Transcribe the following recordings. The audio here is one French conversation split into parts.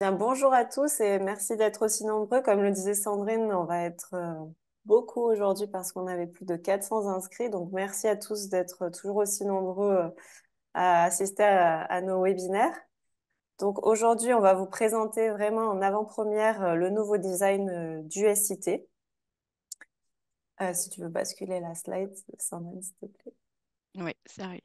bonjour à tous et merci d'être aussi nombreux. Comme le disait Sandrine, on va être euh, beaucoup aujourd'hui parce qu'on avait plus de 400 inscrits. Donc merci à tous d'être toujours aussi nombreux euh, à assister à, nos webinaires. Donc aujourd'hui, on va vous présenter vraiment en avant-première euh, le nouveau design du SIT. si tu veux basculer la slide, Sandrine, s'il te plaît. Oui, c'est arrive.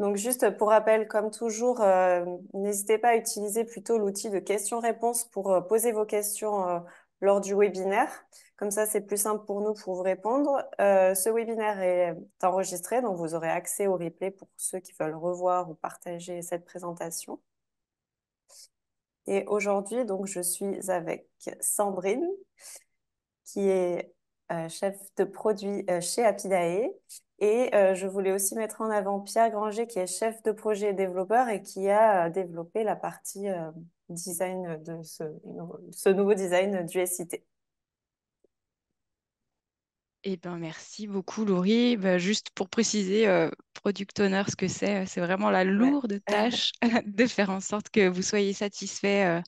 Donc juste pour rappel, comme toujours, euh, n'hésitez pas à utiliser plutôt l'outil de questions-réponses pour euh, poser vos questions euh, lors du webinaire. Comme ça, c'est plus simple pour nous pour vous répondre. ce webinaire est enregistré, donc vous aurez accès au replay pour ceux qui veulent revoir ou partager cette présentation. Et aujourd'hui, donc, je suis avec Sandrine, qui est euh, chef de produit euh, chez Apidae. Et euh, je voulais aussi mettre en avant Pierre Granger, qui est chef de projet et développeur et qui a développé la partie design de ce, nouveau design du SIT. Eh ben, merci beaucoup, Laurie. Bah, juste pour préciser, product owner, ce que c'est, c'est vraiment la lourde tâche de faire en sorte que vous soyez satisfait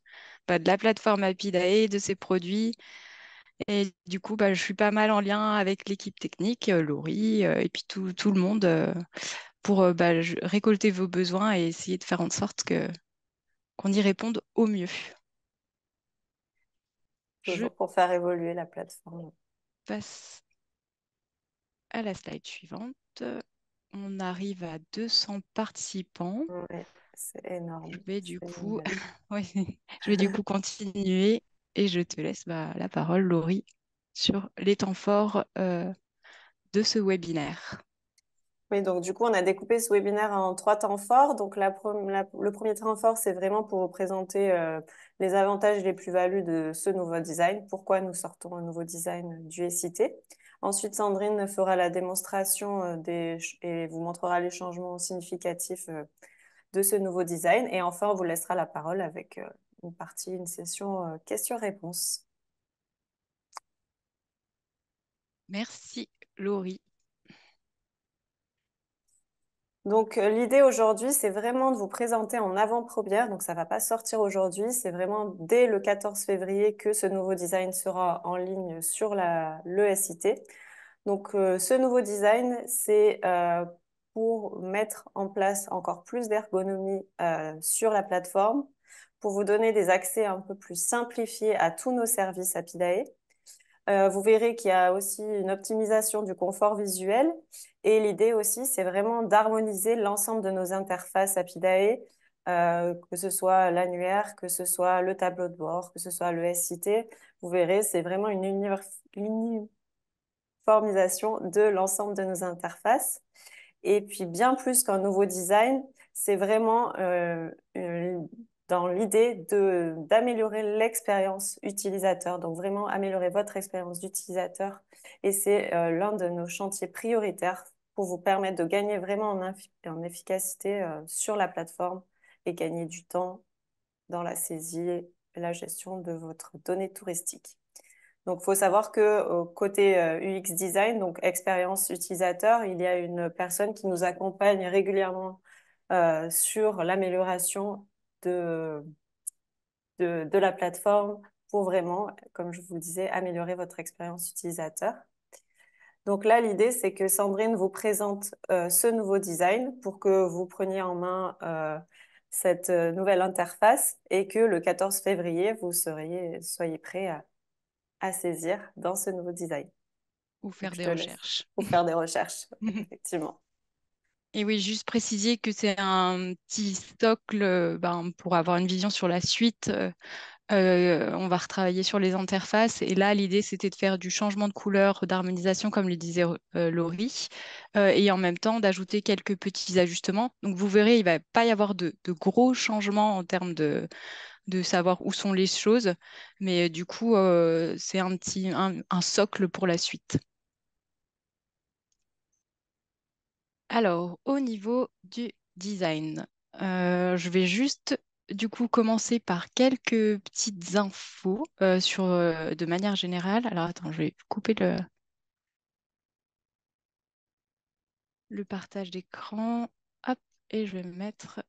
bah, de la plateforme Apidae, de ses produits, et du coup, bah, je suis pas mal en lien avec l'équipe technique, euh, Laurie, euh, et puis tout, le monde euh, pour bah, récolter vos besoins et essayer de faire en sorte qu'on y réponde au mieux. Toujours pour faire évoluer la plateforme. Passe à la slide suivante. On arrive à 200 participants. c'est énorme. du coup, je vais du coup continuer et je te laisse bah, la parole, Laurie, sur les temps forts euh, de ce webinaire. Oui, donc du coup, on a découpé ce webinaire en trois temps forts. Donc le premier temps fort, c'est vraiment pour vous présenter euh, les avantages et les plus-values de ce nouveau design, pourquoi nous sortons un nouveau design du SIT. Ensuite, Sandrine fera la démonstration euh, des, et vous montrera les changements significatifs de ce nouveau design. Et enfin, on vous laissera la parole avec une partie, une session euh, questions-réponses. Merci, Laurie. Donc euh, l'idée aujourd'hui, c'est vraiment de vous présenter en avant-première, donc ça ne va pas sortir aujourd'hui, c'est vraiment dès le 14 février que ce nouveau design sera en ligne sur la, Donc euh, ce nouveau design, c'est pour mettre en place encore plus d'ergonomie sur la plateforme, pour vous donner des accès un peu plus simplifiés à tous nos services Apidae. Euh, vous verrez qu'il y a aussi une optimisation du confort visuel et l'idée aussi, c'est vraiment d'harmoniser l'ensemble de nos interfaces Apidae, euh, que ce soit l'annuaire, que ce soit le tableau de bord, que ce soit le SIT. Vous verrez, c'est vraiment une uniformisation de l'ensemble de nos interfaces. Et puis, bien plus qu'un nouveau design, c'est vraiment euh, dans l'idée de d'améliorer l'expérience utilisateur, donc vraiment améliorer votre expérience d'utilisateur. Et c'est euh, l'un de nos chantiers prioritaires pour vous permettre de gagner vraiment en, en efficacité euh, sur la plateforme et gagner du temps dans la saisie et la gestion de votre donnée touristique. Donc, faut savoir que côté euh, UX design, donc expérience utilisateur, il y a une personne qui nous accompagne régulièrement sur l'amélioration de, de, la plateforme pour vraiment, comme je vous le disais, améliorer votre expérience utilisateur. Donc là, l'idée, c'est que Sandrine vous présente euh, ce nouveau design pour que vous preniez en main euh, cette euh, nouvelle interface et que le 14 février, vous seriez, soyez prêt à, saisir dans ce nouveau design. Ou faire des recherches. Ou faire des recherches, effectivement. Et oui, juste préciser que c'est un petit socle euh, ben, pour avoir une vision sur la suite. Euh, euh, on va retravailler sur les interfaces. Et là, l'idée, c'était de faire du changement de couleur, d'harmonisation, comme le disait Laurie, et en même temps d'ajouter quelques petits ajustements. Donc, vous verrez, il ne va pas y avoir de, gros changements en termes de, savoir où sont les choses, mais du coup, c'est un petit un socle pour la suite. Alors, au niveau du design, euh, je vais juste du coup commencer par quelques petites infos euh, sur, euh, de manière générale. Alors attends, je vais couper le, le partage d'écran. Hop, et je vais mettre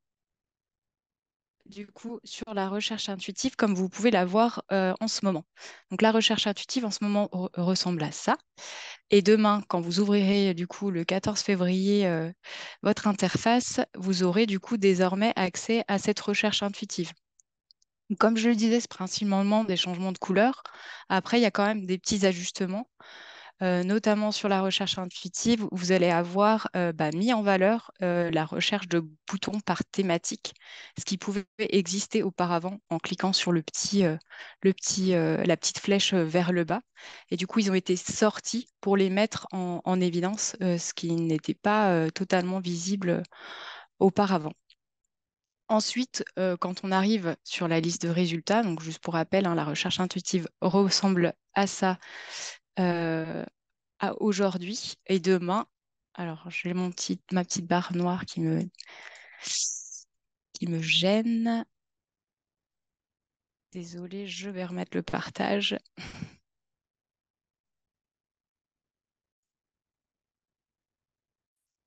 du coup sur la recherche intuitive comme vous pouvez la voir euh, en ce moment. Donc la recherche intuitive en ce moment ressemble à ça. Et demain, quand vous ouvrirez euh, du coup le 14 février euh, votre interface, vous aurez du coup désormais accès à cette recherche intuitive. comme je le disais, c'est principalement des changements de couleur. Après, il y a quand même des petits ajustements. Euh, notamment sur la recherche intuitive, vous allez avoir euh, bah, mis en valeur euh, la recherche de boutons par thématique, ce qui pouvait exister auparavant en cliquant sur le petit, le petit, la petite flèche vers le bas. Et du coup, ils ont été sortis pour les mettre en, évidence, ce qui n'était pas totalement visible auparavant. Ensuite, quand on arrive sur la liste de résultats, donc juste pour rappel, hein, la recherche intuitive ressemble à ça euh, à aujourd'hui et demain. Alors, j'ai mon ma petite barre noire qui me, qui me gêne. Désolée, je vais remettre le partage.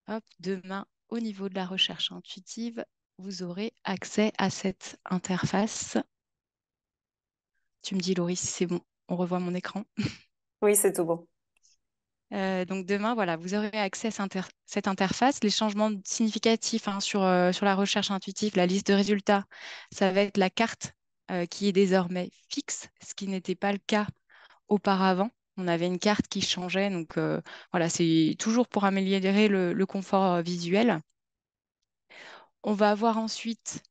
Hop, demain, au niveau de la recherche intuitive, vous aurez accès à cette interface. Tu me dis, Laurie, si c'est bon, on revoit mon écran. Oui, c'est tout bon. Euh, donc demain, voilà, vous aurez accès à cette interface. Les changements significatifs hein, sur, euh, sur, la recherche intuitive, la liste de résultats, ça va être la carte euh, qui est désormais fixe, ce qui n'était pas le cas auparavant. On avait une carte qui changeait, donc voilà, c'est toujours pour améliorer le, confort visuel. On va avoir ensuite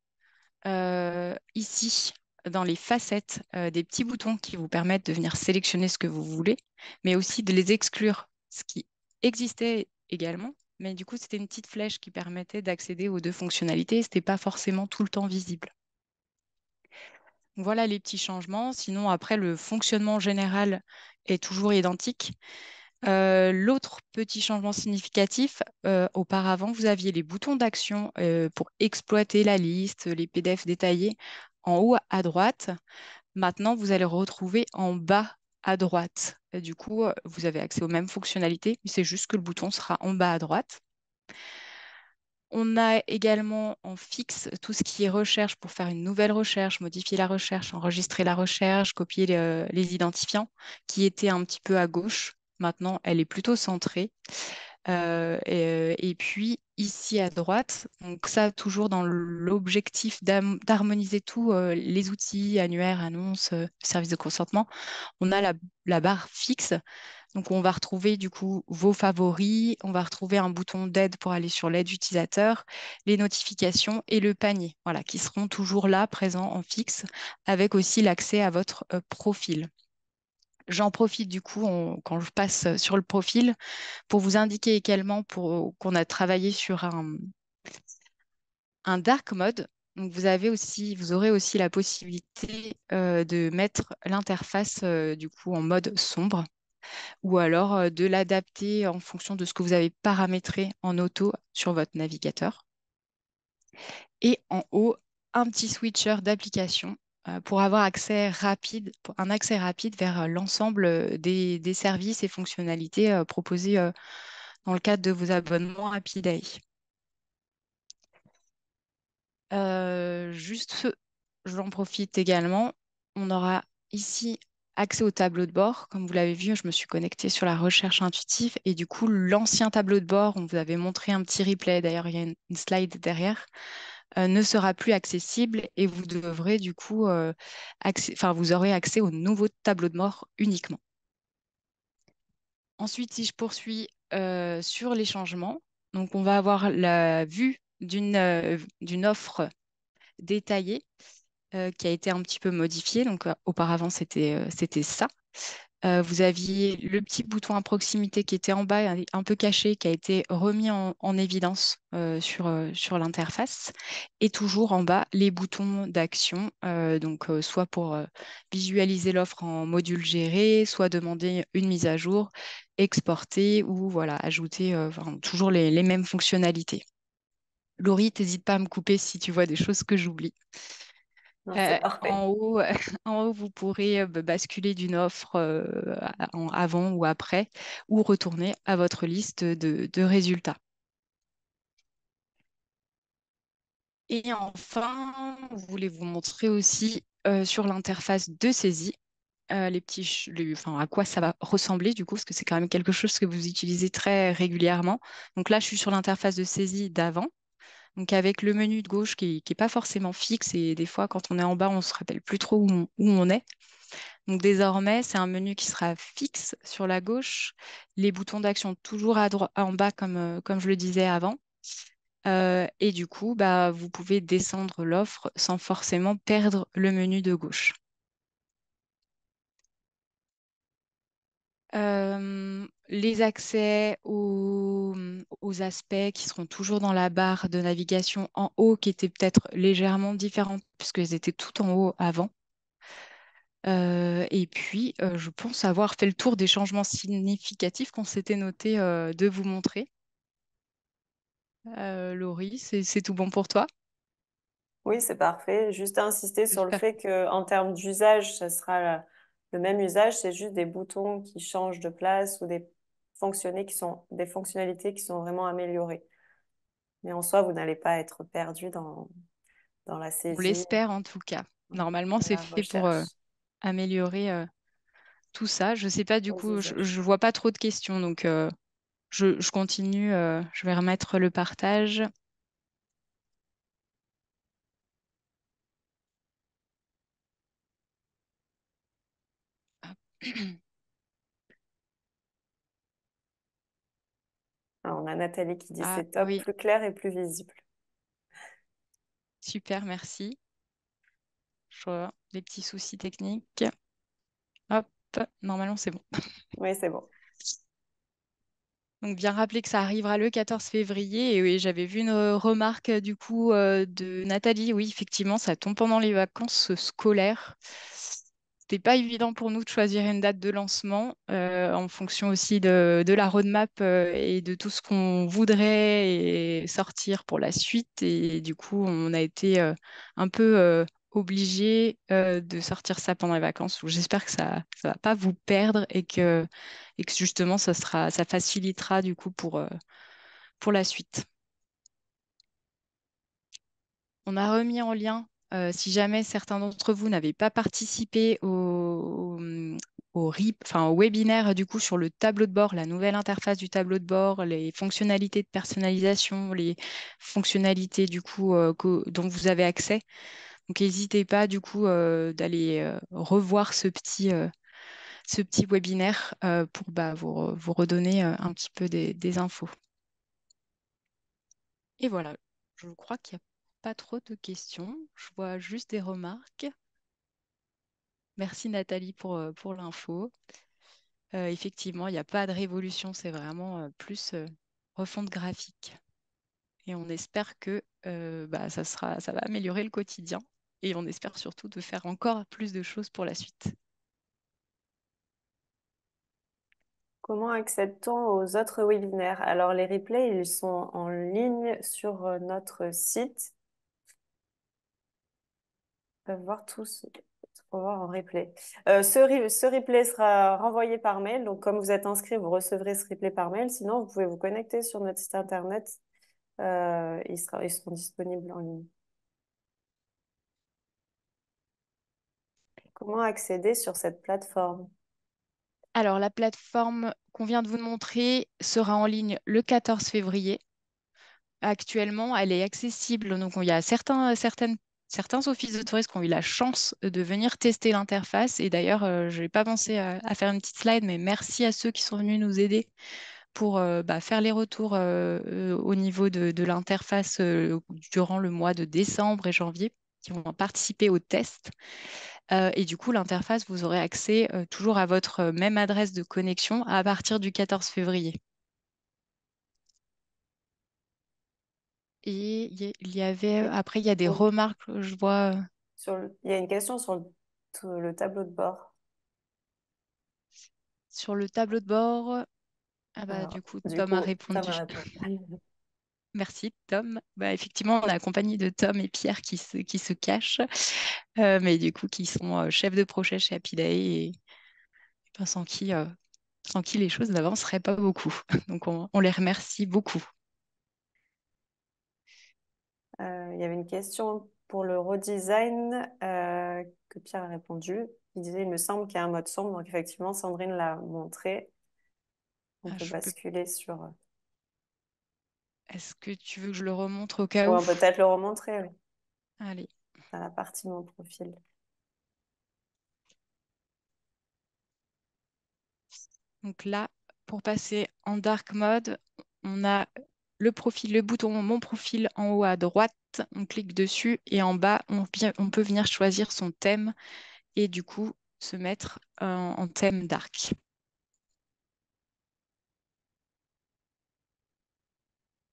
ici dans les facettes euh, des petits boutons qui vous permettent de venir sélectionner ce que vous voulez, mais aussi de les exclure, ce qui existait également. Mais du coup, c'était une petite flèche qui permettait d'accéder aux deux fonctionnalités. Ce n'était pas forcément tout le temps visible. Voilà les petits changements. Sinon, après, le fonctionnement général est toujours identique. Euh, l'autre petit changement significatif, euh, auparavant, vous aviez les boutons d'action pour exploiter la liste, les PDF détaillés en haut à droite. Maintenant, vous allez retrouver en bas à droite. du coup, euh, vous avez accès aux mêmes fonctionnalités, mais c'est juste que le bouton sera en bas à droite. On a également en fixe tout ce qui est recherche pour faire une nouvelle recherche, modifier la recherche, enregistrer la recherche, copier les identifiants, qui était un petit peu à gauche. Maintenant, elle est plutôt centrée. Euh, et, puis ici à droite, donc ça toujours dans l'objectif d'harmoniser tous euh, les outils, annuaires, annonces, euh, services de consentement, on a la, la, barre fixe. Donc on va retrouver du coup vos favoris, on va retrouver un bouton d'aide pour aller sur l'aide utilisateur, les notifications et le panier, voilà, qui seront toujours là, présents en fixe, avec aussi l'accès à votre profil. J'en profite du coup quand je passe euh, sur le profil pour vous indiquer également euh, qu'on a travaillé sur un, dark mode. vous, avez aussi, vous aurez aussi la possibilité euh, de mettre l'interface du coup en mode sombre ou alors de l'adapter en fonction de ce que vous avez paramétré en auto sur votre navigateur. Et en haut, un petit switcher d'application euh, pour avoir accès rapide, un accès rapide vers euh, l'ensemble euh, des, services et fonctionnalités proposés dans le cadre de vos abonnements Happy Day. juste, j'en profite également, on aura ici accès au tableau de bord. Comme vous l'avez vu, je me suis connectée sur la recherche intuitive et du coup, l'ancien tableau de bord, on vous avait montré un petit replay, d'ailleurs, il y a une slide derrière. Euh, ne sera plus accessible et vous devrez du coup, euh, enfin vous aurez accès au nouveau tableau de mort uniquement. Ensuite, si je poursuis euh, sur les changements, donc on va avoir la vue d'une offre détaillée qui a été un petit peu modifiée. Donc auparavant, c'était ça. Euh, vous aviez le petit bouton à proximité qui était en bas, un, peu caché, qui a été remis en, évidence euh, euh, sur, l'interface. Et toujours en bas, les boutons d'action, donc soit pour visualiser l'offre en module géré, soit demander une mise à jour, exporter ou voilà, ajouter toujours les, les, mêmes fonctionnalités. Laurie, n'hésite pas à me couper si tu vois des choses que j'oublie. Euh, en, haut, euh, en haut, vous pourrez euh, bah, basculer d'une offre avant ou après ou retourner à votre liste de, résultats. Et enfin, vous voulez vous montrer aussi sur l'interface de saisie les petits, enfin, à quoi ça va ressembler du coup, parce que c'est quand même quelque chose que vous utilisez très régulièrement. Donc là, je suis sur l'interface de saisie d'avant. Donc avec le menu de gauche qui n'est pas forcément fixe et des fois quand on est en bas, on ne se rappelle plus trop où on, est. Donc désormais, c'est un menu qui sera fixe sur la gauche, les boutons d'action toujours en bas comme, euh, comme je le disais avant. Euh, et du coup, bah, vous pouvez descendre l'offre sans forcément perdre le menu de gauche. Euh, les accès aux, aspects qui seront toujours dans la barre de navigation en haut, qui étaient peut-être légèrement différente, puisqu'elles étaient tout en haut avant. Euh, et puis, euh, je pense avoir fait le tour des changements significatifs qu'on s'était noté euh, de vous montrer. Laurie, c'est tout bon pour toi Oui, c'est parfait. Juste insister sur le fait qu'en termes d'usage, ce sera le même usage, c'est juste des boutons qui changent de place ou des fonctionner, qui sont des fonctionnalités qui sont vraiment améliorées. Mais en soi, vous n'allez pas être perdu dans, dans la saisie. On l'espère en tout cas. Normalement, c'est fait pour euh, améliorer euh, tout ça. Je ne sais pas, du coup, je ne vois pas trop de questions. Donc, euh, je, continue. je vais remettre le partage. on a Nathalie qui dit que ah c'est top, plus clair et plus visible. Super, merci. Je vois des petits soucis techniques. Hop, normalement c'est bon. Oui, c'est bon. Donc bien rappeler que ça arrivera le 14 février et oui, j'avais vu une euh, remarque euh, du coup euh, de Nathalie. Oui, effectivement, ça tombe pendant les vacances scolaires c'était pas évident pour nous de choisir une date de lancement euh, en fonction aussi de, la roadmap euh, et de tout ce qu'on voudrait sortir pour la suite. Et du coup, on a été euh, un peu obligé de sortir ça pendant les vacances. J'espère que ça ne va pas vous perdre et que, que justement, ça, sera, ça facilitera du coup pour, pour la suite. On a remis en lien si jamais certains d'entre vous n'avaient pas participé mmh, au, webinaire du coup sur le tableau de bord, la nouvelle interface du tableau de bord, les fonctionnalités de personnalisation, les fonctionnalités du coup dont vous avez accès. Donc n'hésitez pas du coup d'aller revoir ce petit, webinaire pour bah, vous, redonner un petit peu des, infos. Et voilà, je crois qu'il n'y a pas trop de questions. Je vois juste des remarques. Merci Nathalie pour, euh, pour l'info. Euh, effectivement, il n'y a pas de révolution, c'est vraiment euh, plus refonte graphique. Et on espère que bah, ça, sera, ça va améliorer le quotidien. Et on espère surtout de faire encore plus de choses pour la suite. Comment accède-t-on aux autres webinaires Alors les replays, ils sont en ligne sur notre site voir tous voir en replay. Euh, ce, replay sera renvoyé par mail. Donc, comme vous êtes inscrit, vous recevrez ce replay par mail. Sinon, vous pouvez vous connecter sur notre site internet. Euh, ils, ils seront disponibles en ligne. Comment accéder sur cette plateforme Alors, la plateforme qu'on vient de vous montrer sera en ligne le 14 février. Actuellement, elle est accessible. Donc, il y a certains, certaines certains offices de tourisme ont eu la chance de venir tester l'interface. Et d'ailleurs, euh, je n'ai pas pensé à, faire une petite slide, mais merci à ceux qui sont venus nous aider pour euh, bah, faire les retours euh, au niveau de, de l'interface durant le mois de décembre et janvier, qui ont participer au test. et du coup, l'interface, vous aurez accès toujours à votre même adresse de connexion à partir du 14 février. Et il y avait, après, il y a des remarques, je vois. Euh. Il y a une question sur le, tableau de bord. Sur le tableau de bord, ah bah, du coup, Tom a répondu. Merci, Tom. Bah, effectivement, on a accompagné de Tom et Pierre qui se, qui se cachent, euh, mais du coup, qui sont euh, chefs de projet chez Happy et, ben, sans qui, les choses n'avanceraient pas beaucoup. Donc, on les remercie beaucoup. Euh, il y avait une question pour le redesign euh, que Pierre a répondu. Il disait, il me semble qu'il y a un mode sombre. Donc effectivement, Sandrine l'a montré. On ah, peut basculer sur... Euh, Est-ce que tu veux que je le remontre au cas où On peut peut-être le remontrer, Allez. Dans la partie de mon profil. Donc là, pour passer en dark mode, on a le profil, le bouton Mon profil en haut à droite, on clique dessus et en bas, on, peut venir choisir son thème et du coup se mettre euh, en, thème d'arc.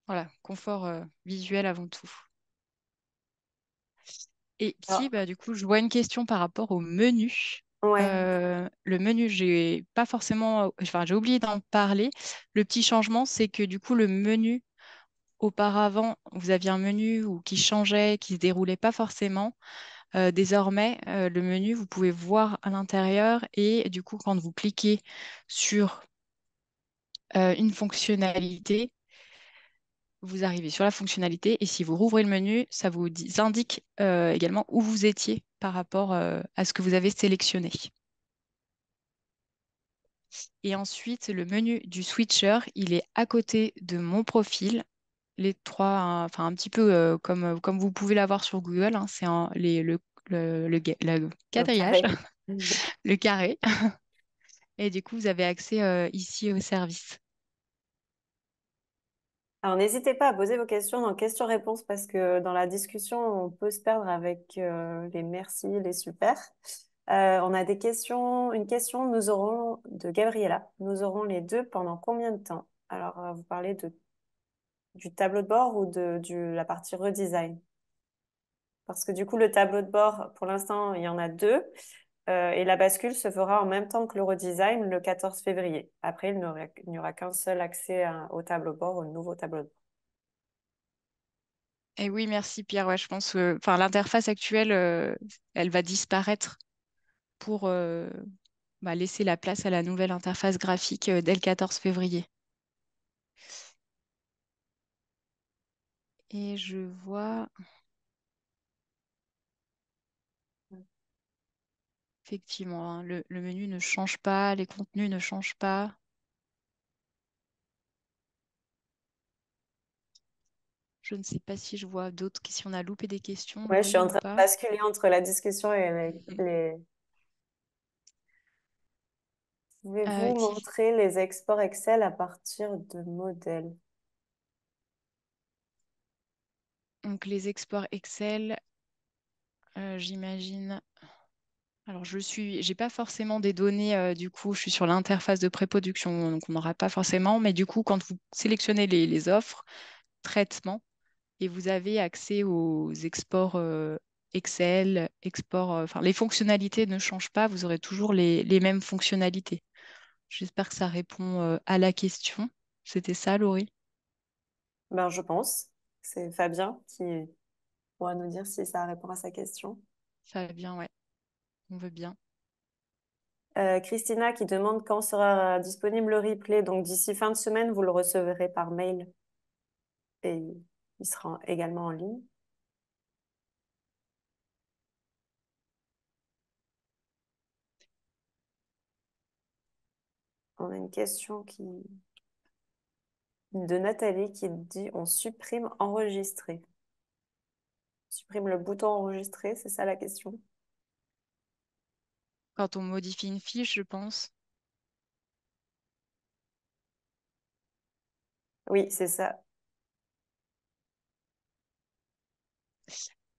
Voilà, confort euh, visuel avant tout. Et ah. si, bah, du coup, je vois une question par rapport au menu. Euh, le menu, j'ai pas forcément, enfin, j'ai oublié d'en parler. Le petit changement, c'est que du coup, le menu auparavant, vous aviez un menu qui changeait, qui ne se déroulait pas forcément, euh, désormais, euh, le menu, vous pouvez voir à l'intérieur et du coup, quand vous cliquez sur euh, une fonctionnalité, vous arrivez sur la fonctionnalité et si vous rouvrez le menu, ça vous indique également où vous étiez par rapport à ce que vous avez sélectionné. Et ensuite, le menu du switcher, il est à côté de mon profil les trois, hein, enfin un petit peu euh, comme, euh, comme vous pouvez l'avoir sur Google, hein, c'est le, quadrillage, mmh. le carré. Et du coup, vous avez accès euh, ici au service. Alors, n'hésitez pas à poser vos questions dans questions-réponses parce que dans la discussion, on peut se perdre avec les merci, les super. on a des questions, une question nous aurons de Gabriela. Nous aurons les deux pendant combien de temps Alors, vous parlez de du tableau de bord ou de, la partie redesign Parce que du coup, le tableau de bord, pour l'instant, il y en a deux. Euh, et la bascule se fera en même temps que le redesign le 14 février. Après, il n'y aura, qu'un seul accès au tableau de bord, au nouveau tableau de bord. Et eh oui, merci Pierre. je pense que l'interface actuelle, euh, elle va disparaître pour euh, bah, laisser la place à la nouvelle interface graphique dès le 14 février. Et je vois effectivement, hein, le, menu ne change pas, les contenus ne changent pas. Je ne sais pas si je vois d'autres, si on a loupé des questions. je suis en train de basculer entre la discussion et les. Mm. Euh, Pouvez-vous montrer les exports Excel à partir de modèles? Donc les exports Excel, euh, j'imagine. Alors je suis, j'ai pas forcément des données euh, du coup, je suis sur l'interface de pré-production, donc on n'aura pas forcément, mais du coup quand vous sélectionnez les, offres, traitement, et vous avez accès aux exports euh, Excel, export, enfin les fonctionnalités ne changent pas, vous aurez toujours les, mêmes fonctionnalités. J'espère que ça répond à la question. C'était ça, Laurie ben, Je pense. C'est Fabien qui pourra nous dire si ça répond à sa question. Fabien, ouais. On veut bien. Euh, Christina qui demande quand sera euh, disponible le replay. Donc d'ici fin de semaine, vous le recevrez par mail et il sera également en ligne. On a une question qui de Nathalie qui dit on supprime enregistrer. supprime le bouton enregistrer, c'est ça la question Quand on modifie une fiche, je pense. Oui, c'est ça.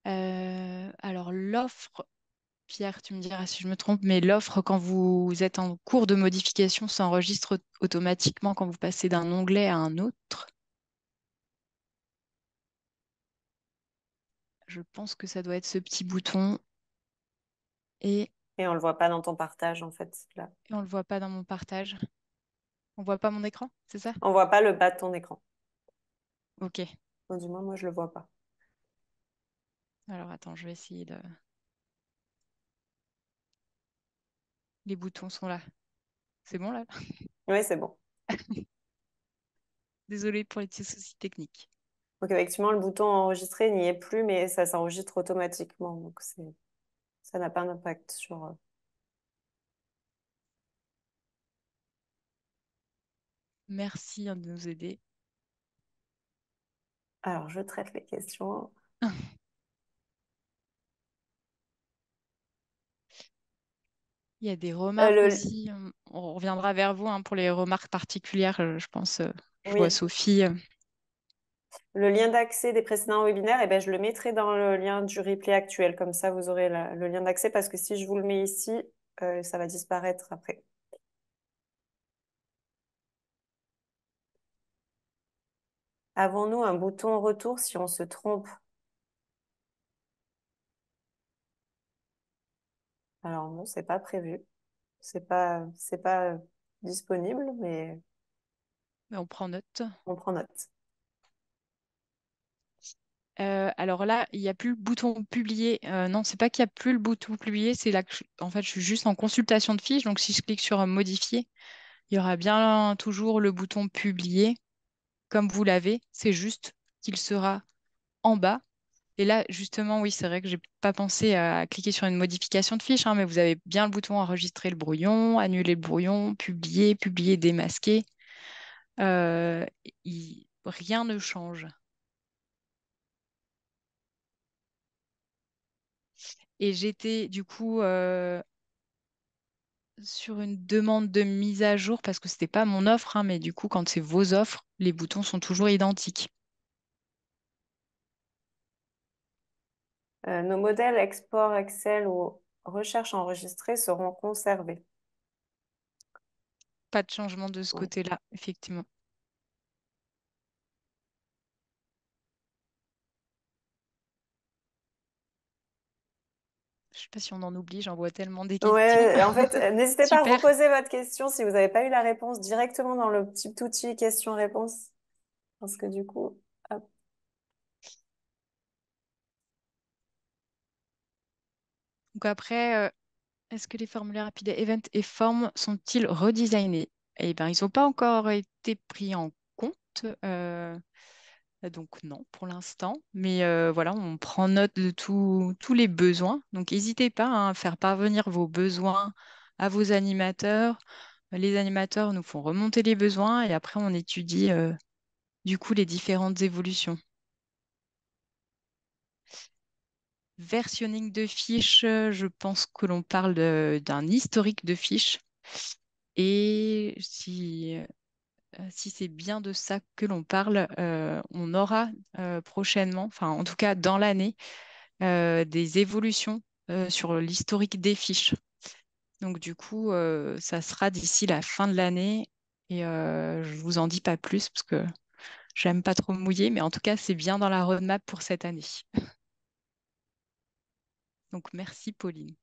Euh, alors l'offre Pierre, tu me diras si je me trompe, mais l'offre, quand vous êtes en cours de modification, s'enregistre automatiquement quand vous passez d'un onglet à un autre. Je pense que ça doit être ce petit bouton. Et, on ne le voit pas dans ton partage, en fait. Là. Et on ne le voit pas dans mon partage. On ne voit pas mon écran, c'est ça On ne voit pas le bas de ton écran. Ok. du moins, moi, je ne le vois pas. Alors, attends, je vais essayer de... Les boutons sont là. C'est bon là Oui, c'est bon. Désolée pour les petits soucis techniques. Donc effectivement, le bouton enregistrer n'y est plus, mais ça s'enregistre automatiquement. Donc ça n'a pas d'impact sur... Euh, Merci hein, de nous aider. Alors, je traite les questions. Il y a des euh, remarques aussi. Hum, on reviendra vers vous hein, pour les remarques particulières, euh, je pense. Euh, je vois Sophie. Le lien d'accès des précédents webinaires, eh ben, je le mettrai dans le lien du replay actuel. Comme ça, vous aurez le lien d'accès parce que si je vous le mets ici, ça va disparaître après. Avons-nous un bouton retour si on se trompe Alors non, c'est pas prévu. C'est pas, c'est pas euh, disponible, mais. Mais on prend note. On prend note. Euh, alors là, il n'y a plus le bouton publier. Non, euh, non, c'est pas qu'il n'y a plus le bouton publier, c'est là que en fait, je suis juste en consultation de fiche. Donc si je clique sur modifier, il y aura bien toujours le bouton publier comme vous l'avez. C'est juste qu'il sera en bas et là, justement, oui, c'est vrai que n'ai pas pensé à cliquer sur une modification de fiche, hein, mais vous avez bien le bouton enregistrer le brouillon, annuler le brouillon, publier, publier, démasquer. Euh, rien ne change. Et j'étais du coup euh, sur une demande de mise à jour parce que ce n'était pas mon offre, hein, mais du coup, quand c'est vos offres, les boutons sont toujours identiques. Euh, nos modèles export Excel ou recherche enregistrée seront conservés. Pas de changement de ce côté-là, effectivement. Je ne sais pas si on en oublie, j'en vois tellement des questions. Euh, en fait, euh, n'hésitez pas à reposer votre question si vous n'avez pas eu la réponse directement dans le petit outil question-réponse. Parce que du coup, Donc après, euh, est-ce que les formulaires rapides event et form sont-ils redesignés Eh bien, ils n'ont pas encore été pris en compte. Euh, donc non, pour l'instant. Mais euh, voilà, on prend note de tous les besoins. Donc n'hésitez pas hein, à faire parvenir vos besoins à vos animateurs. Les animateurs nous font remonter les besoins et après on étudie du coup les différentes évolutions. versionning de fiches, je pense que l'on parle d'un historique de fiches. Et euh, si, c'est bien de ça que l'on parle, euh, on aura euh, prochainement, enfin en tout cas dans l'année, des évolutions sur l'historique des fiches. Donc du coup, ça sera d'ici la fin de l'année et je ne vous en dis pas plus parce que j'aime pas trop mouiller, mais en tout cas, c'est bien dans la roadmap pour cette année. Donc merci Pauline.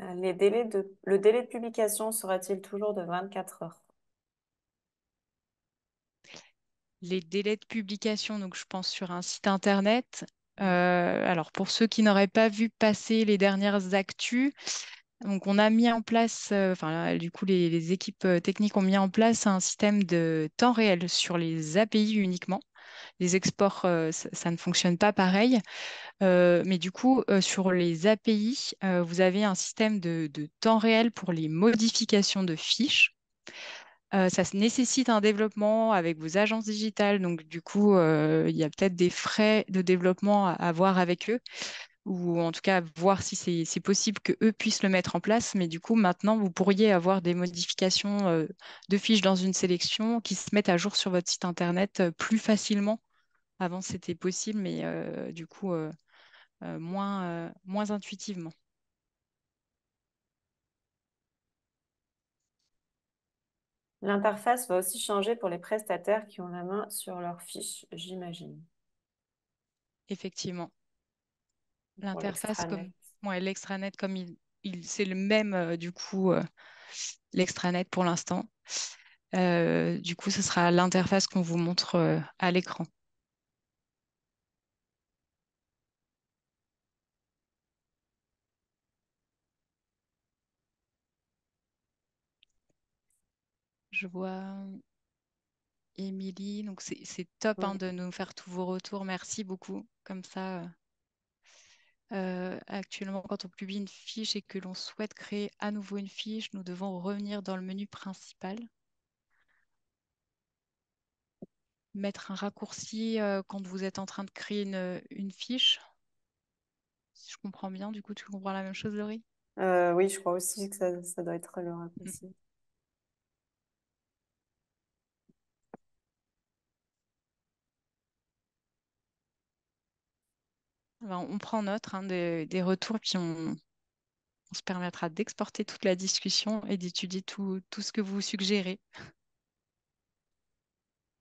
Euh, les délais de... Le délai de publication sera-t-il toujours de 24 heures Les délais de publication, donc je pense sur un site internet. Euh, alors pour ceux qui n'auraient pas vu passer les dernières actus, donc on a mis en place, euh, enfin du coup les équipes techniques ont mis en place un système de temps réel sur les API uniquement les exports, euh, ça, ne fonctionne pas pareil. Euh, mais du coup, euh, sur les API, vous avez un système de, temps réel pour les modifications de fiches. ça nécessite un développement avec vos agences digitales, donc du coup, il y a peut-être des frais de développement à avoir avec eux ou en tout cas voir si c'est possible que eux puissent le mettre en place. Mais du coup, maintenant, vous pourriez avoir des modifications euh, de fiches dans une sélection qui se mettent à jour sur votre site internet euh, plus facilement. Avant, c'était possible, mais euh, du coup, moins, moins intuitivement. L'interface va aussi changer pour les prestataires qui ont la main sur leurs fiches, j'imagine. Effectivement. L'interface comme l'extranet comme il, c'est le même euh, du coup euh, l'extranet pour l'instant. Euh, du coup, ce sera l'interface qu'on vous montre à l'écran. Je vois Émilie, donc c'est top hein, de nous faire tous vos retours. Merci beaucoup. Comme ça, euh, actuellement, quand on publie une fiche et que l'on souhaite créer à nouveau une fiche, nous devons revenir dans le menu principal, mettre un raccourci euh, quand vous êtes en train de créer une, fiche. Si je comprends bien, du coup, tu comprends la même chose, Laurie euh, Oui, je crois aussi que ça, doit être le raccourci. Mm. on prend note hein, des retours, puis on, se permettra d'exporter toute la discussion et d'étudier tout, tout ce que vous suggérez.